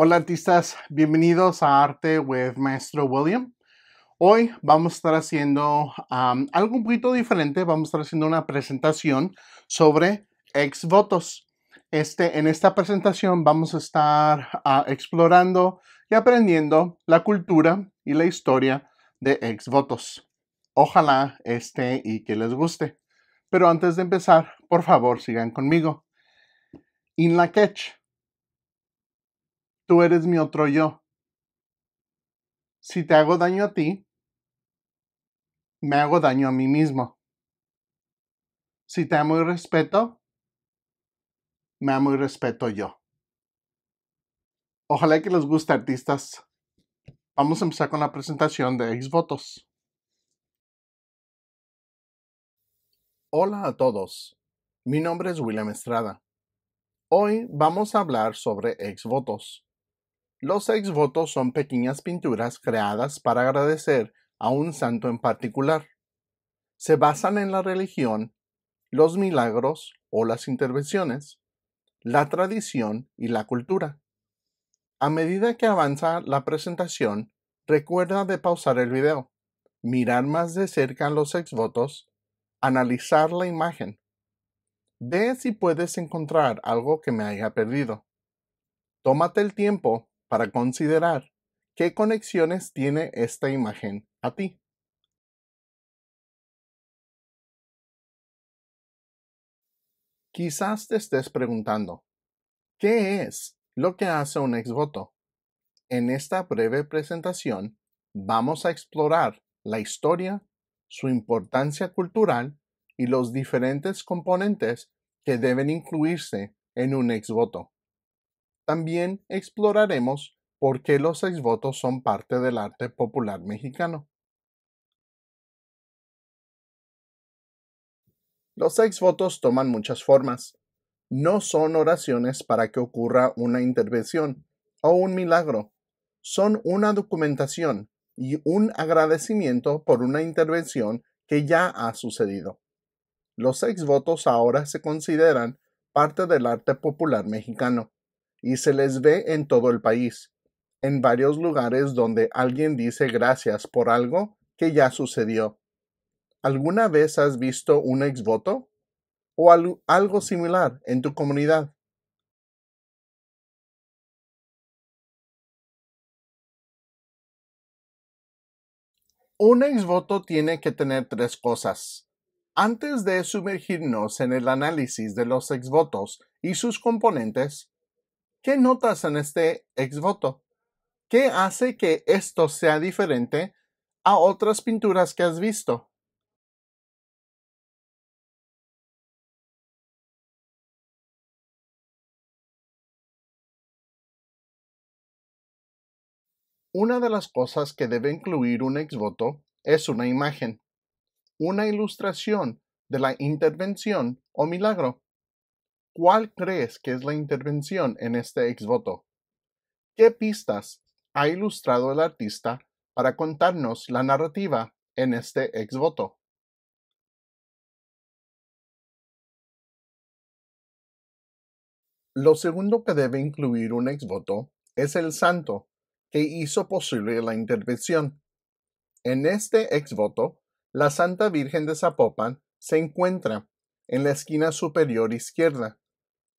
Hola artistas, bienvenidos a Arte with Maestro William. Hoy vamos a estar haciendo algo un poquito diferente, vamos a estar haciendo una presentación sobre ex votos. Este, en esta presentación vamos a estar ah, explorando y aprendiendo la cultura y la historia de ex votos. Ojalá este y que les guste. Pero antes de empezar, por favor, sigan conmigo. In la catch tú eres mi otro yo. Si te hago daño a ti, me hago daño a mí mismo. Si te amo y respeto, me amo y respeto yo. Ojalá que les guste, artistas. Vamos a empezar con la presentación de Exvotos. Hola a todos. Mi nombre es William Estrada. Hoy vamos a hablar sobre Exvotos. Los exvotos son pequeñas pinturas creadas para agradecer a un santo en particular. Se basan en la religión, los milagros o las intervenciones, la tradición y la cultura. A medida que avanza la presentación, recuerda de pausar el video, mirar más de cerca los exvotos, analizar la imagen. Ve si puedes encontrar algo que me haya perdido. Tómate el tiempo para considerar qué conexiones tiene esta imagen a ti. Quizás te estés preguntando, ¿qué es lo que hace un exvoto? En esta breve presentación vamos a explorar la historia, su importancia cultural y los diferentes componentes que deben incluirse en un exvoto. También exploraremos por qué los seis votos son parte del arte popular mexicano. Los seis votos toman muchas formas. No son oraciones para que ocurra una intervención o un milagro. Son una documentación y un agradecimiento por una intervención que ya ha sucedido. Los seis votos ahora se consideran parte del arte popular mexicano y se les ve en todo el país, en varios lugares donde alguien dice gracias por algo que ya sucedió. ¿Alguna vez has visto un exvoto o algo similar en tu comunidad? Un exvoto tiene que tener tres cosas. Antes de sumergirnos en el análisis de los exvotos y sus componentes, ¿Qué notas en este exvoto? ¿Qué hace que esto sea diferente a otras pinturas que has visto? Una de las cosas que debe incluir un exvoto es una imagen, una ilustración de la intervención o milagro. ¿Cuál crees que es la intervención en este exvoto? ¿Qué pistas ha ilustrado el artista para contarnos la narrativa en este exvoto? Lo segundo que debe incluir un exvoto es el santo que hizo posible la intervención. En este exvoto, la Santa Virgen de Zapopan se encuentra en la esquina superior izquierda,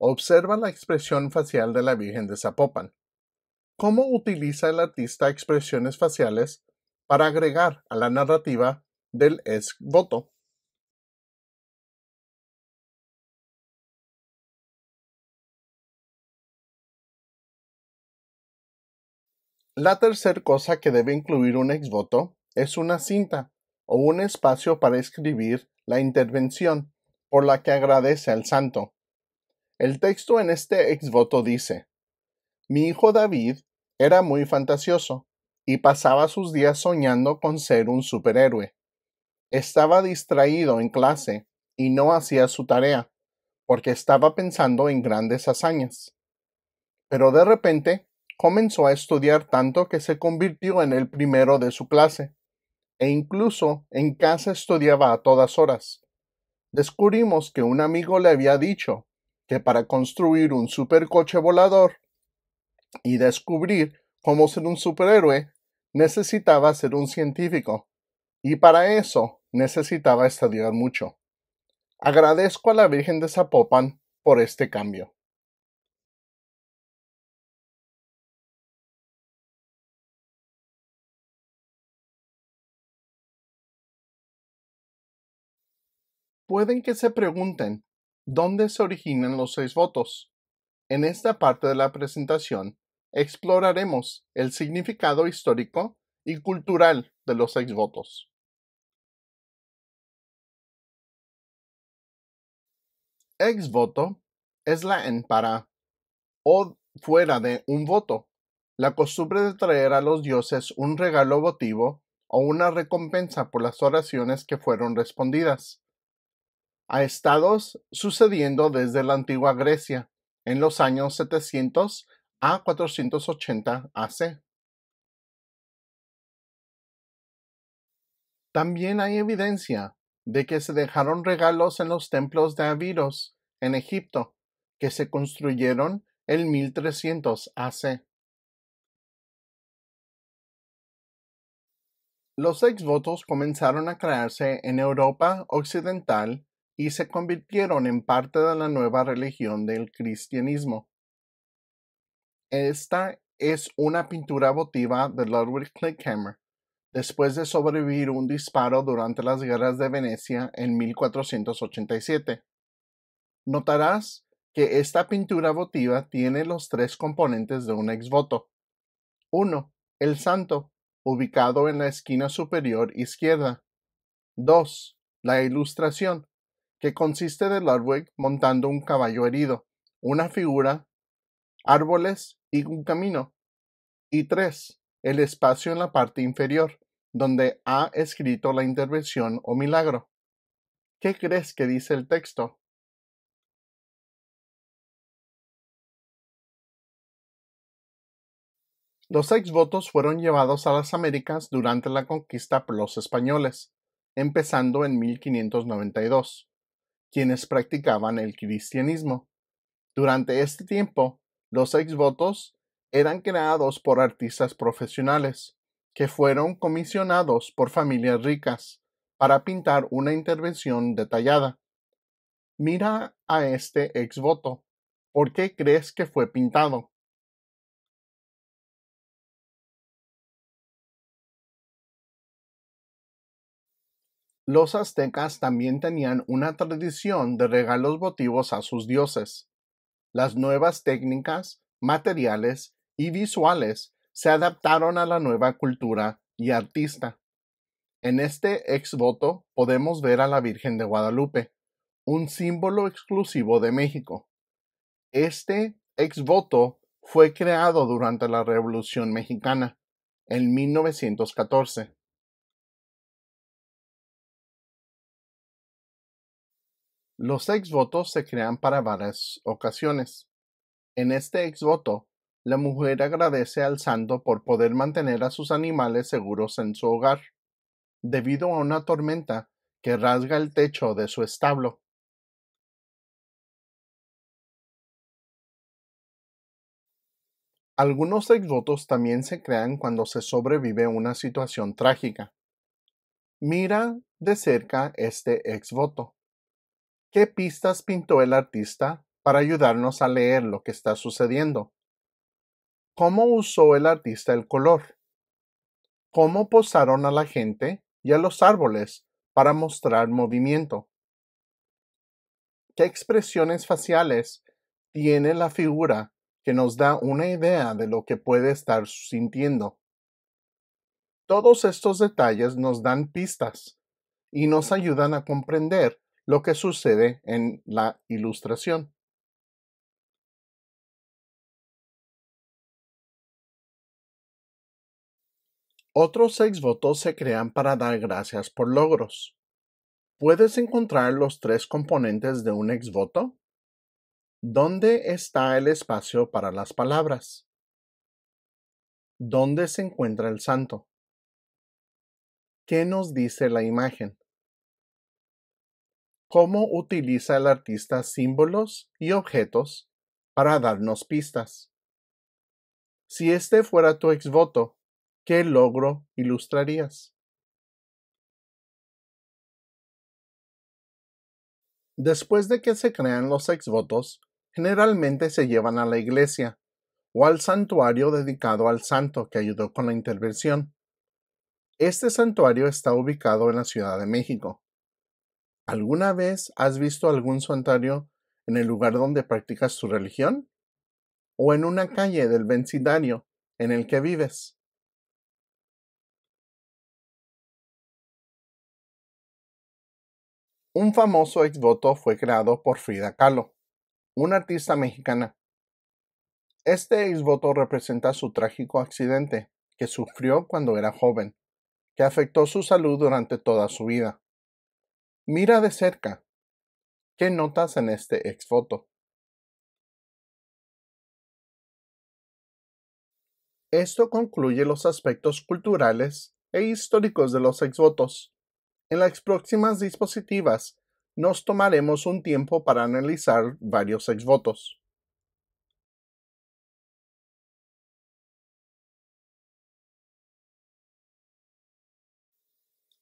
Observa la expresión facial de la Virgen de Zapopan. ¿Cómo utiliza el artista expresiones faciales para agregar a la narrativa del ex voto? La tercera cosa que debe incluir un exvoto es una cinta o un espacio para escribir la intervención por la que agradece al santo. El texto en este exvoto dice, Mi hijo David era muy fantasioso y pasaba sus días soñando con ser un superhéroe. Estaba distraído en clase y no hacía su tarea, porque estaba pensando en grandes hazañas. Pero de repente comenzó a estudiar tanto que se convirtió en el primero de su clase, e incluso en casa estudiaba a todas horas. Descubrimos que un amigo le había dicho que para construir un supercoche volador y descubrir cómo ser un superhéroe, necesitaba ser un científico, y para eso necesitaba estudiar mucho. Agradezco a la Virgen de Zapopan por este cambio. Pueden que se pregunten dónde se originan los seis votos. En esta parte de la presentación exploraremos el significado histórico y cultural de los seis votos. Ex voto es la en para o fuera de un voto, la costumbre de traer a los dioses un regalo votivo o una recompensa por las oraciones que fueron respondidas a estados sucediendo desde la antigua Grecia en los años 700 a 480 AC. También hay evidencia de que se dejaron regalos en los templos de Aviros, en Egipto, que se construyeron en 1300 AC. Los exvotos comenzaron a crearse en Europa Occidental y se convirtieron en parte de la nueva religión del cristianismo. Esta es una pintura votiva de Ludwig Klickhammer, después de sobrevivir un disparo durante las guerras de Venecia en 1487. Notarás que esta pintura votiva tiene los tres componentes de un exvoto. 1. El santo, ubicado en la esquina superior izquierda. 2. La ilustración, que consiste de Ludwig montando un caballo herido, una figura, árboles y un camino. Y tres, El espacio en la parte inferior, donde ha escrito la intervención o milagro. ¿Qué crees que dice el texto? Los votos fueron llevados a las Américas durante la conquista por los españoles, empezando en 1592 quienes practicaban el cristianismo. Durante este tiempo, los exvotos eran creados por artistas profesionales, que fueron comisionados por familias ricas para pintar una intervención detallada. Mira a este exvoto. ¿Por qué crees que fue pintado? los aztecas también tenían una tradición de regalos votivos a sus dioses. Las nuevas técnicas, materiales y visuales se adaptaron a la nueva cultura y artista. En este ex voto podemos ver a la Virgen de Guadalupe, un símbolo exclusivo de México. Este ex voto fue creado durante la Revolución Mexicana, en 1914 Los exvotos se crean para varias ocasiones. En este exvoto, la mujer agradece al santo por poder mantener a sus animales seguros en su hogar, debido a una tormenta que rasga el techo de su establo. Algunos exvotos también se crean cuando se sobrevive una situación trágica. Mira de cerca este exvoto. ¿Qué pistas pintó el artista para ayudarnos a leer lo que está sucediendo? ¿Cómo usó el artista el color? ¿Cómo posaron a la gente y a los árboles para mostrar movimiento? ¿Qué expresiones faciales tiene la figura que nos da una idea de lo que puede estar sintiendo? Todos estos detalles nos dan pistas y nos ayudan a comprender lo que sucede en la ilustración. Otros exvotos votos se crean para dar gracias por logros. ¿Puedes encontrar los tres componentes de un exvoto? ¿Dónde está el espacio para las palabras? ¿Dónde se encuentra el santo? ¿Qué nos dice la imagen? cómo utiliza el artista símbolos y objetos para darnos pistas. Si este fuera tu exvoto, ¿qué logro ilustrarías? Después de que se crean los exvotos, generalmente se llevan a la iglesia o al santuario dedicado al santo que ayudó con la intervención. Este santuario está ubicado en la Ciudad de México. ¿Alguna vez has visto algún santuario en el lugar donde practicas tu religión? ¿O en una calle del vecindario en el que vives? Un famoso exvoto fue creado por Frida Kahlo, una artista mexicana. Este exvoto representa su trágico accidente que sufrió cuando era joven, que afectó su salud durante toda su vida. Mira de cerca. ¿Qué notas en este exvoto? Esto concluye los aspectos culturales e históricos de los exvotos. En las próximas dispositivas nos tomaremos un tiempo para analizar varios exvotos.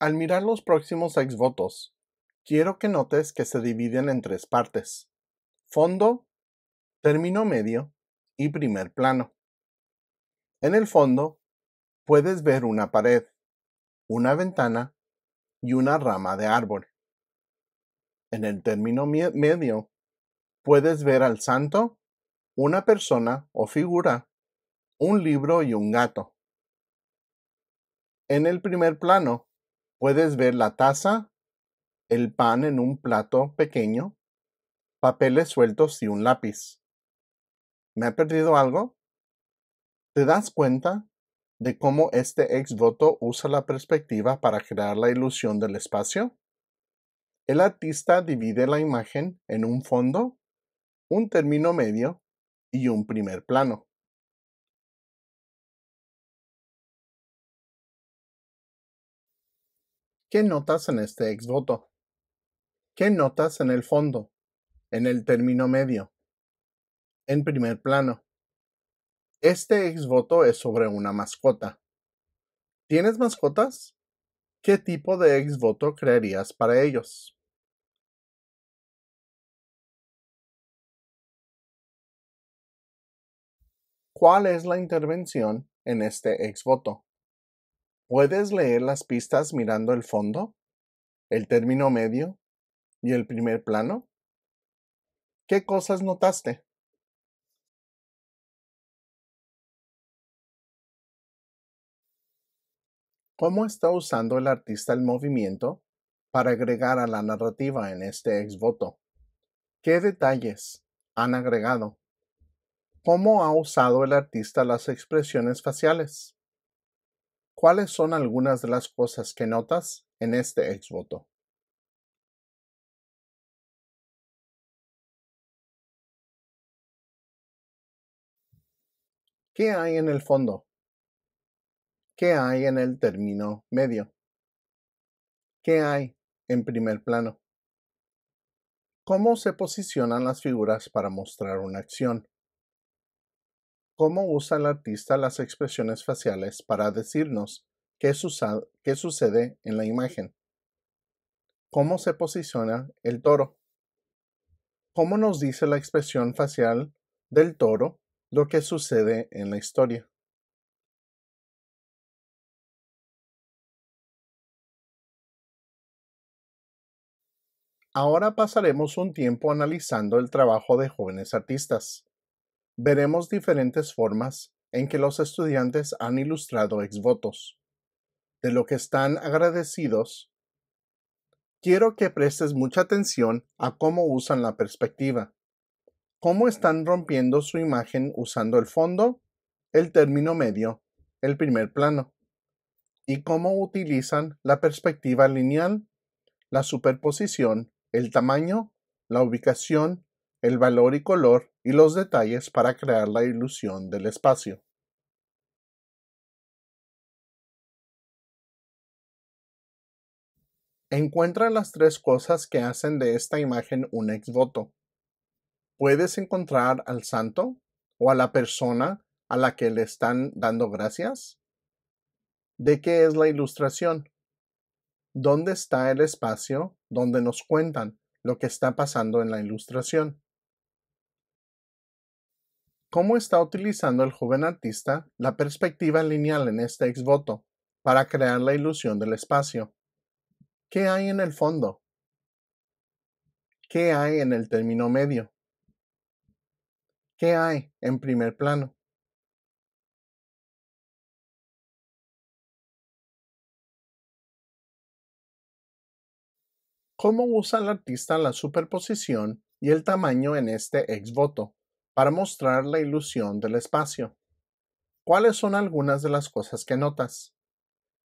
Al mirar los próximos exvotos, quiero que notes que se dividen en tres partes. Fondo, término medio y primer plano. En el fondo, puedes ver una pared, una ventana y una rama de árbol. En el término medio, puedes ver al santo, una persona o figura, un libro y un gato. En el primer plano, puedes ver la taza, el pan en un plato pequeño, papeles sueltos y un lápiz. ¿Me ha perdido algo? ¿Te das cuenta de cómo este ex voto usa la perspectiva para crear la ilusión del espacio? El artista divide la imagen en un fondo, un término medio y un primer plano. ¿Qué notas en este ex voto? ¿Qué notas en el fondo, en el término medio? En primer plano. Este exvoto es sobre una mascota. ¿Tienes mascotas? ¿Qué tipo de exvoto crearías para ellos? ¿Cuál es la intervención en este exvoto? ¿Puedes leer las pistas mirando el fondo, el término medio y el primer plano? ¿Qué cosas notaste? ¿Cómo está usando el artista el movimiento para agregar a la narrativa en este exvoto? ¿Qué detalles han agregado? ¿Cómo ha usado el artista las expresiones faciales? ¿Cuáles son algunas de las cosas que notas en este exvoto? ¿Qué hay en el fondo? ¿Qué hay en el término medio? ¿Qué hay en primer plano? ¿Cómo se posicionan las figuras para mostrar una acción? ¿Cómo usa el artista las expresiones faciales para decirnos qué, qué sucede en la imagen? ¿Cómo se posiciona el toro? ¿Cómo nos dice la expresión facial del toro lo que sucede en la historia. Ahora pasaremos un tiempo analizando el trabajo de jóvenes artistas. Veremos diferentes formas en que los estudiantes han ilustrado exvotos, de lo que están agradecidos. Quiero que prestes mucha atención a cómo usan la perspectiva, cómo están rompiendo su imagen usando el fondo, el término medio, el primer plano, y cómo utilizan la perspectiva lineal, la superposición, el tamaño, la ubicación, el valor y color y los detalles para crear la ilusión del espacio. Encuentra las tres cosas que hacen de esta imagen un exvoto puedes encontrar al santo o a la persona a la que le están dando gracias? ¿De qué es la ilustración? ¿Dónde está el espacio donde nos cuentan lo que está pasando en la ilustración? ¿Cómo está utilizando el joven artista la perspectiva lineal en este exvoto para crear la ilusión del espacio? ¿Qué hay en el fondo? ¿Qué hay en el término medio? ¿Qué hay en primer plano? ¿Cómo usa el artista la superposición y el tamaño en este exvoto para mostrar la ilusión del espacio? ¿Cuáles son algunas de las cosas que notas?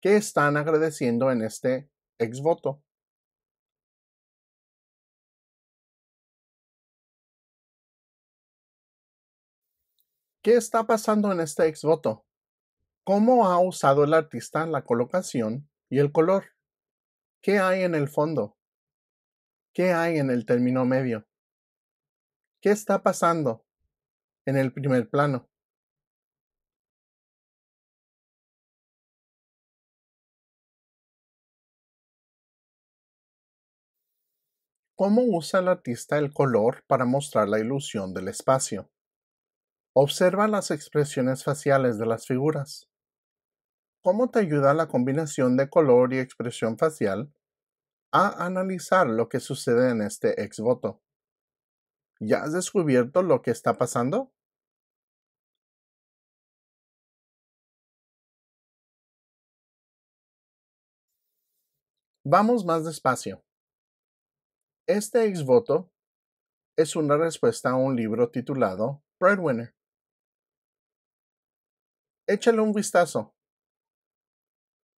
¿Qué están agradeciendo en este exvoto? ¿Qué está pasando en este exvoto? ¿Cómo ha usado el artista la colocación y el color? ¿Qué hay en el fondo? ¿Qué hay en el término medio? ¿Qué está pasando en el primer plano? ¿Cómo usa el artista el color para mostrar la ilusión del espacio? Observa las expresiones faciales de las figuras. ¿Cómo te ayuda la combinación de color y expresión facial a analizar lo que sucede en este ex voto? ¿Ya has descubierto lo que está pasando? Vamos más despacio. Este ex voto es una respuesta a un libro titulado Breadwinner échale un vistazo.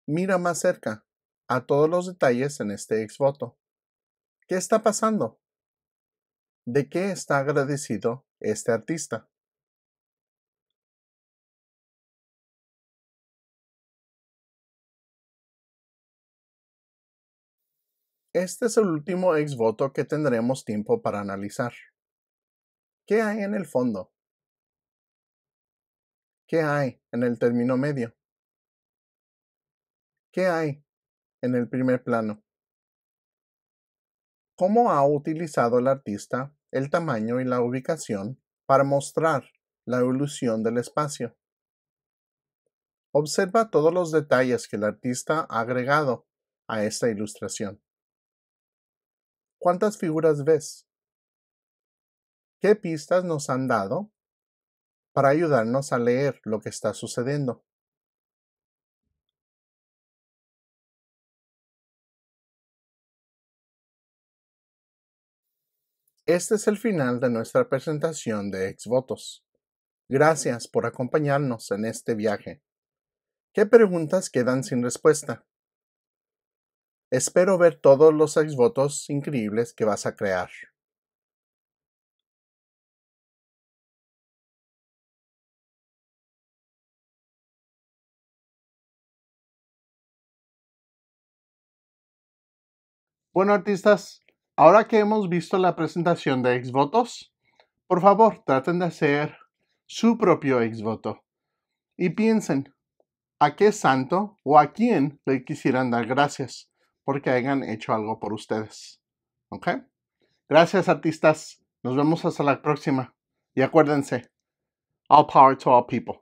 Mira más cerca a todos los detalles en este exvoto. ¿Qué está pasando? ¿De qué está agradecido este artista? Este es el último exvoto que tendremos tiempo para analizar. ¿Qué hay en el fondo? ¿Qué hay en el término medio? ¿Qué hay en el primer plano? ¿Cómo ha utilizado el artista el tamaño y la ubicación para mostrar la evolución del espacio? Observa todos los detalles que el artista ha agregado a esta ilustración. ¿Cuántas figuras ves? ¿Qué pistas nos han dado para ayudarnos a leer lo que está sucediendo. Este es el final de nuestra presentación de Exvotos. Gracias por acompañarnos en este viaje. ¿Qué preguntas quedan sin respuesta? Espero ver todos los exvotos increíbles que vas a crear. Bueno, artistas, ahora que hemos visto la presentación de exvotos, por favor, traten de hacer su propio exvoto. y piensen a qué santo o a quién le quisieran dar gracias porque hayan hecho algo por ustedes. ¿Ok? Gracias, artistas. Nos vemos hasta la próxima. Y acuérdense, all power to all people.